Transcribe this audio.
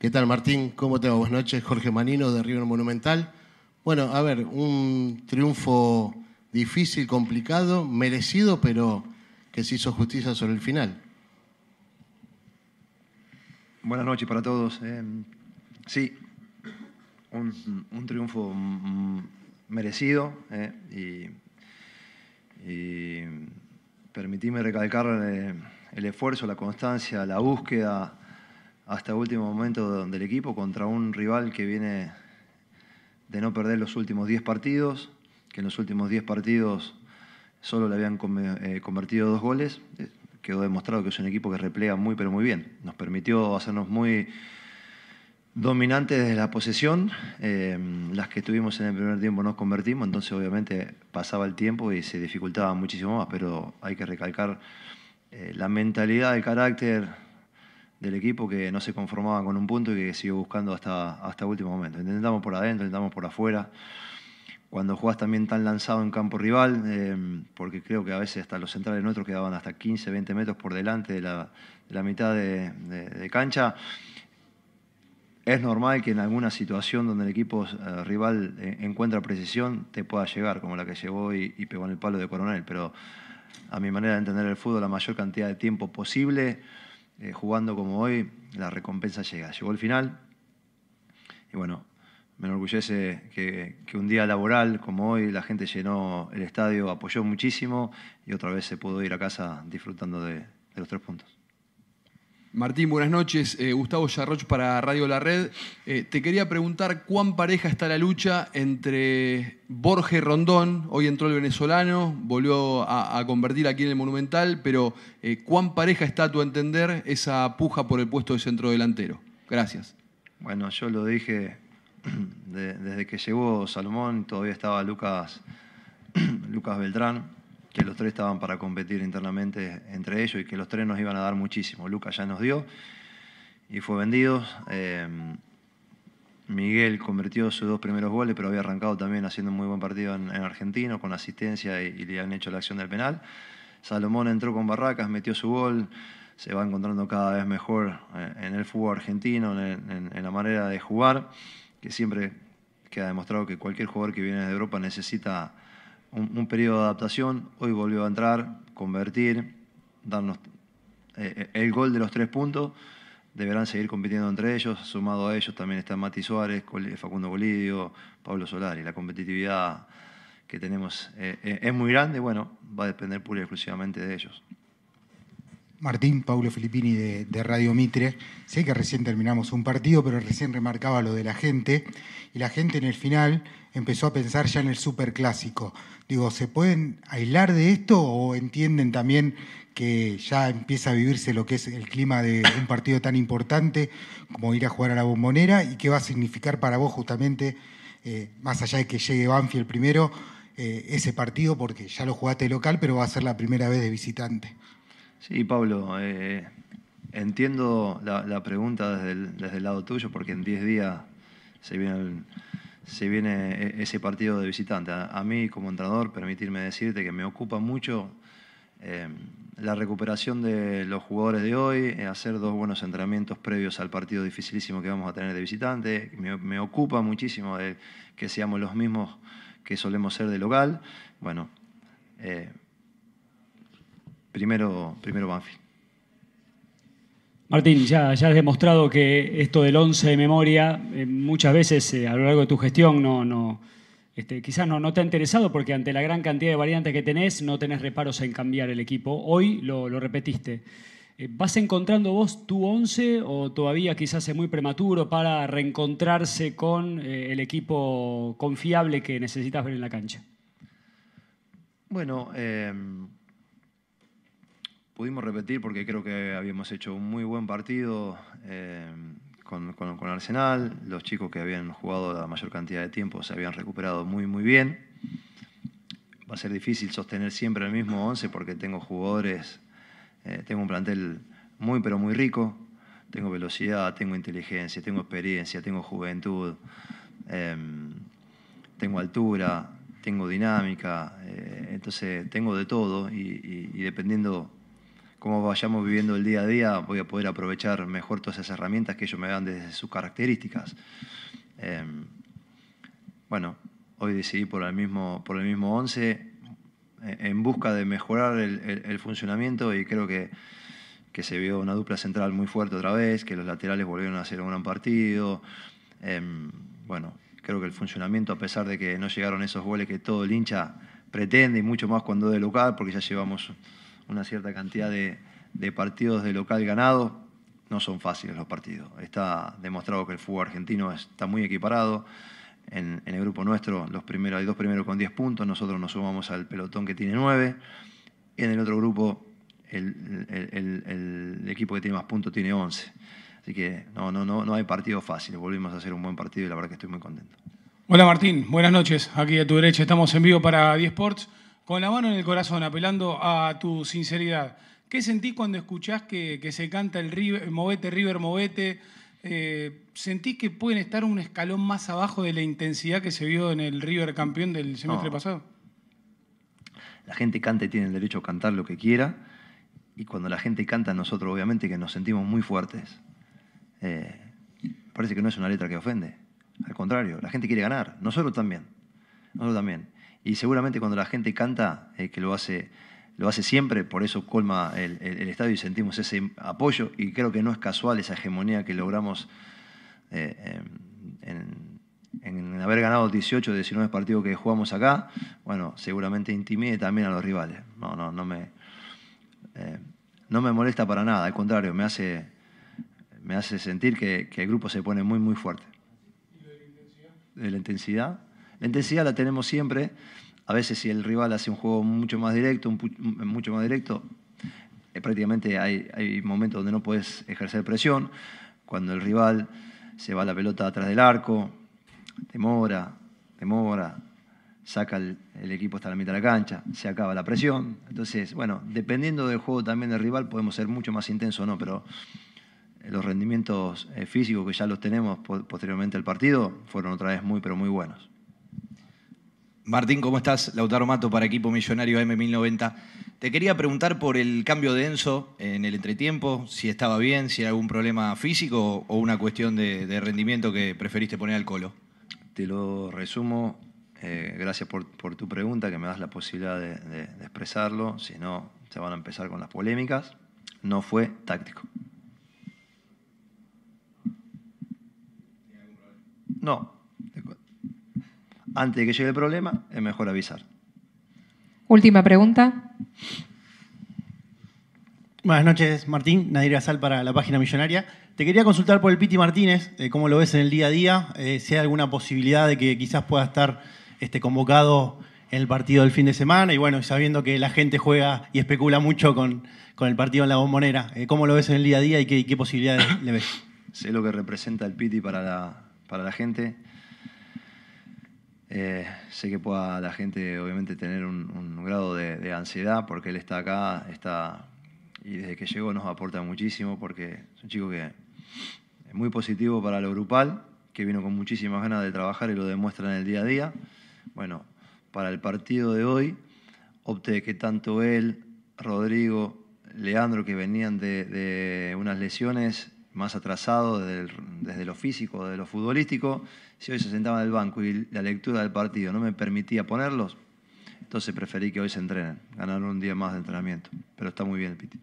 ¿Qué tal, Martín? ¿Cómo te va? Buenas noches. Jorge Manino, de River Monumental. Bueno, a ver, un triunfo difícil, complicado, merecido, pero que se hizo justicia sobre el final. Buenas noches para todos. Eh, sí, un, triunfo mm, mm, merecido eh, y, y permitíme recalcar eh, el esfuerzo, la constancia, la búsqueda hasta este último momento del equipo contra un rival que viene de no perder los últimos 10 partidos, que en los últimos 10 partidos solo le habían eh, convertido dos goles. Eh, quedó demostrado que es un equipo que replega muy, pero muy bien. Nos permitió hacernos muy dominantes desde la posesión. Eh, las que tuvimos en el primer tiempo nos convertimos, entonces obviamente pasaba el tiempo y se dificultaba muchísimo más, pero hay que recalcar la mentalidad, el carácter del equipo que no se conformaba con un punto y que siguió buscando hasta, hasta último momento. Intentamos por adentro, intentamos por afuera. Cuando jugás también tan lanzado en campo rival, eh, porque creo que a veces hasta los centrales nuestros quedaban hasta 15, 20 metros por delante de la, de la mitad de, cancha, es normal que en alguna situación donde el equipo eh, rival eh, encuentra precisión te pueda llegar, como la que llegó y, y pegó en el palo de Coronel. Pero a mi manera de entender el fútbol, la mayor cantidad de tiempo posible eh, jugando como hoy, la recompensa llega. Llegó el final y bueno, me enorgullece que, un día laboral como hoy la gente llenó el estadio, apoyó muchísimo y otra vez se pudo ir a casa disfrutando de los tres puntos. Martín, buenas noches. Eh, Gustavo Yarroch para Radio La Red. Eh, te quería preguntar cuán pareja está la lucha entre Borges Rondón, hoy entró el venezolano, volvió a, convertir aquí en el Monumental, pero eh, cuán pareja está a tu entender esa puja por el puesto de centro delantero. Gracias. Bueno, yo lo dije desde que llegó Salomón, todavía estaba Lucas, Lucas Beltrán que los tres estaban para competir internamente entre ellos y que los tres nos iban a dar muchísimo. Lucas ya nos dio y fue vendido. Eh, Miguel convirtió sus dos primeros goles, pero había arrancado también haciendo un muy buen partido en, Argentino, con asistencia y, le han hecho la acción del penal. Salomón entró con Barracas, metió su gol, se va encontrando cada vez mejor eh, en el fútbol argentino, en, en la manera de jugar, que siempre queda demostrado que cualquier jugador que viene de Europa necesita un, periodo de adaptación, hoy volvió a entrar, convertir, darnos eh, eh, el gol de los tres puntos. Deberán seguir compitiendo entre ellos. Sumado a ellos también están Mati Suárez, eh, Facundo Bolivio, Pablo Solari. La competitividad que tenemos es muy grande. Bueno, va a depender pura y exclusivamente de ellos. Martín, Paulo Filippini de, Radio Mitre. Sé que recién terminamos un partido, pero recién remarcaba lo de la gente. Y la gente en el final empezó a pensar ya en el superclásico. Digo, ¿se pueden aislar de esto o entienden también que ya empieza a vivirse lo que es el clima de un partido tan importante como ir a jugar a la bombonera y qué va a significar para vos justamente, eh, más allá de que llegue Banfield primero, eh, ese partido, porque ya lo jugaste local, pero va a ser la primera vez de visitante? Sí, Pablo, eh, entiendo la, pregunta desde el, lado tuyo, porque en 10 días se viene, e, ese partido de visitante. A, mí, como entrenador, permitirme decirte que me ocupa mucho eh, la recuperación de los jugadores de hoy, eh, hacer dos buenos entrenamientos previos al partido dificilísimo que vamos a tener de visitante. Me, ocupa muchísimo de que seamos los mismos que solemos ser de local. Bueno, primero, primero Banfield. Martín, ya, has demostrado que esto del 11 de memoria eh, muchas veces eh, a lo largo de tu gestión no, no, este, quizás no, te ha interesado porque ante la gran cantidad de variantes que tenés no tenés reparos en cambiar el equipo. Hoy lo, repetiste. Eh, ¿Vas encontrando vos tu 11 o todavía quizás es muy prematuro para reencontrarse con el equipo confiable que necesitas ver en la cancha? Bueno, em, pudimos repetir porque creo que habíamos hecho un muy buen partido eh, con, Arsenal. Los chicos que habían jugado la mayor cantidad de tiempo se habían recuperado muy, muy bien. Va a ser difícil sostener siempre el mismo 11 porque tengo jugadores, eh, tengo un plantel muy, pero muy rico. Tengo velocidad, tengo inteligencia, tengo experiencia, tengo juventud, eh, tengo altura, tengo dinámica. entonces, tengo de todo y dependiendo como vayamos viviendo el día a día, voy a poder aprovechar mejor todas esas herramientas que ellos me dan desde sus características. Eh, bueno, hoy decidí por el mismo, por el mismo 11 eh, en busca de mejorar el, funcionamiento y creo que, se vio una dupla central muy fuerte otra vez, que los laterales volvieron a hacer un gran partido. Eh, bueno, creo que el funcionamiento, a pesar de que no llegaron esos goles que todo el hincha pretende y mucho más cuando de local, porque ya llevamos una cierta cantidad de, partidos de local ganado, No son fáciles los partidos. Está demostrado que el fútbol argentino está muy equiparado. En, el grupo nuestro los primeros, hay dos primeros con 10 puntos, nosotros nos sumamos al pelotón que tiene 9. En el otro grupo el, equipo que tiene más puntos tiene 11. Así que no, no, no, no hay partido fácil. Volvimos a hacer un buen partido y la verdad que estoy muy contento. Hola Martín, buenas noches. Aquí a tu derecha estamos en vivo para 10 Sports con la mano en el corazón, apelando a tu sinceridad, ¿qué sentís cuando escuchás que, se canta el River, Movete, River, Movete? Eh, ¿Sentís que pueden estar un escalón más abajo de la intensidad que se vio en el River campeón del semestre pasado? La gente canta y tiene el derecho a cantar lo que quiera. Y cuando la gente canta, nosotros obviamente que nos sentimos muy fuertes. Eh, parece que no es una letra que ofende. Al contrario, la gente quiere ganar. Nosotros también. Nosotros también y seguramente cuando la gente canta, eh, que lo hace, lo hace siempre, por eso colma el, el, estadio y sentimos ese apoyo y creo que no es casual esa hegemonía que logramos eh, em, en, haber ganado 18 19 partidos que jugamos acá, bueno, seguramente intimide también a los rivales. No, no, no me, eh, no me molesta para nada, al contrario, me hace, me hace sentir que, el grupo se pone muy, muy fuerte. ¿Y la intensidad? De la intensidad la intensidad la tenemos siempre. A veces si el rival hace un juego mucho más directo, mm, mucho más directo, eh, prácticamente hay, momentos donde no puedes ejercer presión. Cuando el rival se va la pelota atrás del arco, demora, demora, saca el, equipo hasta la mitad de la cancha, se acaba la presión. Entonces, bueno, dependiendo del juego también del rival, podemos ser mucho más intensos o no, pero eh, los rendimientos eh, físicos que ya los tenemos posteriormente al partido fueron otra vez muy, pero muy buenos. Martín, ¿cómo estás? Lautaro Mato para Equipo Millonario M1090. Te quería preguntar por el cambio de Enzo en el entretiempo, si estaba bien, si era algún problema físico o una cuestión de, rendimiento que preferiste poner al colo. Te lo resumo, eh, gracias por, tu pregunta, que me das la posibilidad de, expresarlo, si no se van a empezar con las polémicas. No fue táctico. No, antes de que llegue el problema, es mejor avisar. Última pregunta. Buenas noches, Martín. Nadir Gasal para la página Millonaria. Te quería consultar por el Piti Martínez, eh, cómo lo ves en el día a día, eh, si hay alguna posibilidad de que quizás pueda estar este, convocado en el partido del fin de semana y bueno, sabiendo que la gente juega y especula mucho con, el partido en la bombonera, eh, ¿cómo lo ves en el día a día y qué, posibilidades le ves? Sé lo que representa el Piti para la gente. Eh, sé que pueda la gente obviamente tener un, grado de, ansiedad porque él está acá, está y desde que llegó nos aporta muchísimo porque es un chico que es muy positivo para lo grupal, que vino con muchísimas ganas de trabajar y lo demuestra en el día a día. Bueno, para el partido de hoy opté que tanto él, Rodrigo, Leandro, que venían de, de unas lesiones, más atrasado desde, lo físico, desde lo futbolístico, si hoy se sentaba en el banco y la lectura del partido no me permitía ponerlos, entonces preferí que hoy se entrenen, ganaron un día más de entrenamiento. Pero está muy bien, Piti.